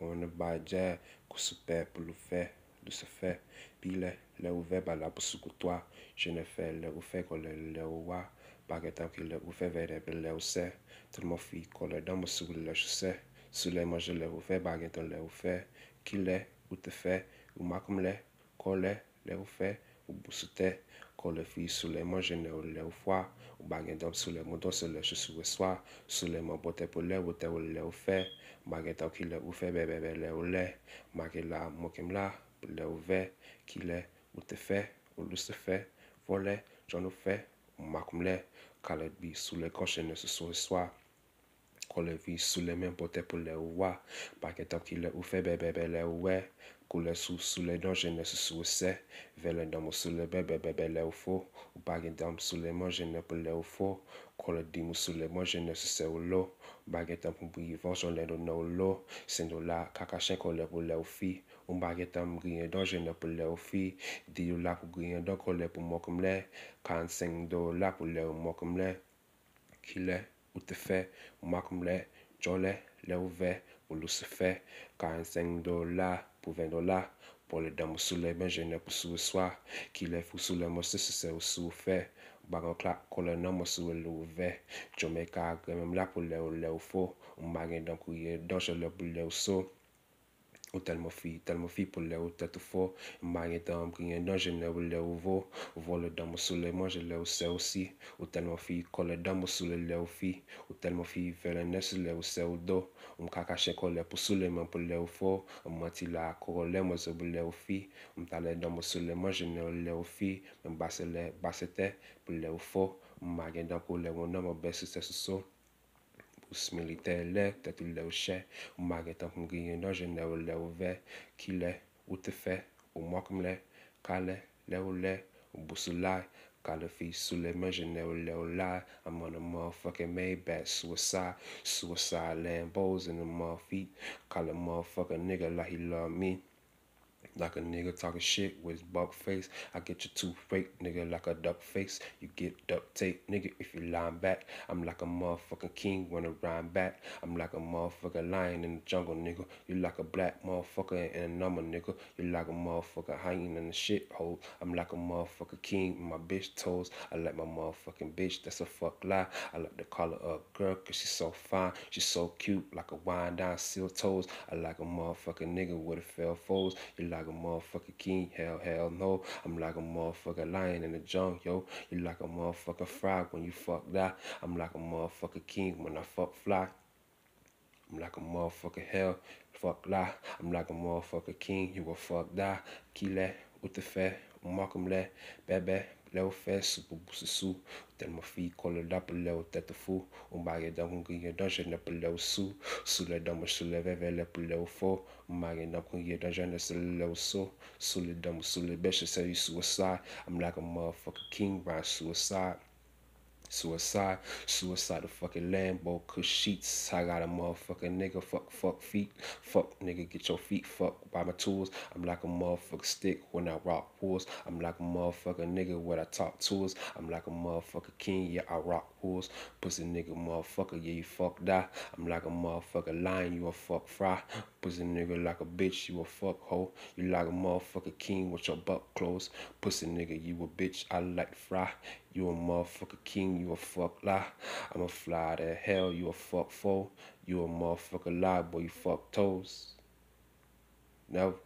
Ou ane ba djer, kou soupe pou lou fe, lou se fe, pi le, le ou ve ba la pou soukou toa, jene fe, le ou fe, kou le, le ou wa, bagetan ki le ou fe vede, pe le ou se, tout mou fi, kou le, dan mou soukou le, chou se, sou le manje, le ou fe, bagetan le ou fe, ki le, ou te fe, ou makoum le, kou le, le ou fe, ou pou sou te, Kon le fi sou le man jene ou le ou fwa, ou bagen dom sou le moun don se le che sou e swa, sou le man bote pou le wote ou le ou fe, bagen ta ou ki le ou fe bebebe le ou le, bagen la mokim la pou le ou ve, ki le ou te fe, ou lu se fe, vo le, jan ou fe, ou makoum le, ka le bi sou le kon jene se sou e swa. Ko le vi sou le men pote pou le ouwa. Bagetan ki le oufe bebe bebe le ouwe. Kou le sou sou le don jene sou sou se. Vele dan mou sou le bebe bebe le oufo. Ou bagetan mou sou le men jene pou le oufo. Kou le di mou sou le men jene sou se oulo. Bagetan pou mbou yivon jene don nou lo. Sen do la kakache kou le pou le oufi. Ou bagetan mou griye don jene pou le oufi. Di you la pou griye don kou le pou mok mle. Kansen do la pou le ou mok mle. Kile. Outefe, ou mak mle, jole, le ouve, ou lousefe, 45 dola, pou 20 dola, pou le dam sou le ben jene pou sou soua, ki le fousou le monsese se ou soufe, bagan klak kon le nan monsese le ouve, jome kage mem la pou le oule oufo, ou magen dan kouye donje le ouble ouso. Ou tel mo fi, tel mo fi pou le ou te tou fo, m bagen tan m kine dan jene ou le ou vo, vo le dan m sou le manje le ou se ou si, ou tel mo fi kole dan m sou le le ou fi, ou tel mo fi vene ne sou le ou se ou do, m kakache kole pou sou le manj pou le ou fo, m manti la koro le m zob le ou fi, m tale dan m sou le manje le ou le ou fi, m base le base te pou le ou fo, m bagen dan kou le wou nan m besi se sou so. Ou smilite le, tet ou le ou chè Ou magetan koum griye nan, jenè ou le ou vè Ki le, ou te fè, ou mwak mle Ka le, le ou le, ou bousou la Ka le fi sou le men, jenè ou le ou la A man a mwafake me, bet sou a sa Sou a sa, le mbozen a mwafi Ka le mwafake nige la, ilan mi like a nigga talking shit with buck face. I get you too fake, nigga, like a duck face. You get duct tape, nigga, if you lying back. I'm like a motherfucking king when I rhyme back. I'm like a motherfucking lion in the jungle, nigga. You like a black motherfucker and a number, nigga. You like a motherfucking hyena in the shithole. I'm like a motherfucking king with my bitch toes. I like my motherfucking bitch, that's a fuck lie. I like to call her a girl, cause she's so fine. She's so cute, like a wine down seal toes. I like a motherfucking nigga with a fell foes. You like a motherfucker king, hell, hell no. I'm like a motherfucker lion in the jungle, yo. You like a motherfucker frog when you fuck that. I'm like a motherfucker king when I fuck fly. I'm like a motherfucker hell, fuck lie. I'm like a motherfucker king, you will fuck die. Kile, utefe, umakumle, bebe, leofesu bubususu dɔmefi kɔlu ɖaƒe le wo teteƒo woma yi dɔ ŋu yi dɔ zɛ ne pele wo su su le dɔme su le veve le pele wo fɔ ma yi dɔ ŋu yi dɔ zɛ ne su le wo so su le dɔme su le bɛ sese yi su I'm like a me king, ba su Suicide, suicide the fucking Lambo, cause sheets. I got a motherfucking nigga, fuck, fuck feet, fuck nigga, get your feet, fucked by my tools. I'm like a motherfucking stick when I rock pools. I'm like a motherfucking nigga when I talk tools. I'm like a motherfucking king, yeah, I rock pools. Pussy nigga, motherfucker, yeah, you fuck die. I'm like a motherfucking lion, you a fuck fry. Pussy nigga like a bitch, you a fuck hoe. You like a motherfucking king with your butt closed. Pussy nigga, you a bitch, I like fry. You a motherfucker king, you a fuck lie. I'm a fly to hell, you a fuck foe. You a motherfucker lie, boy, you fuck toes. No.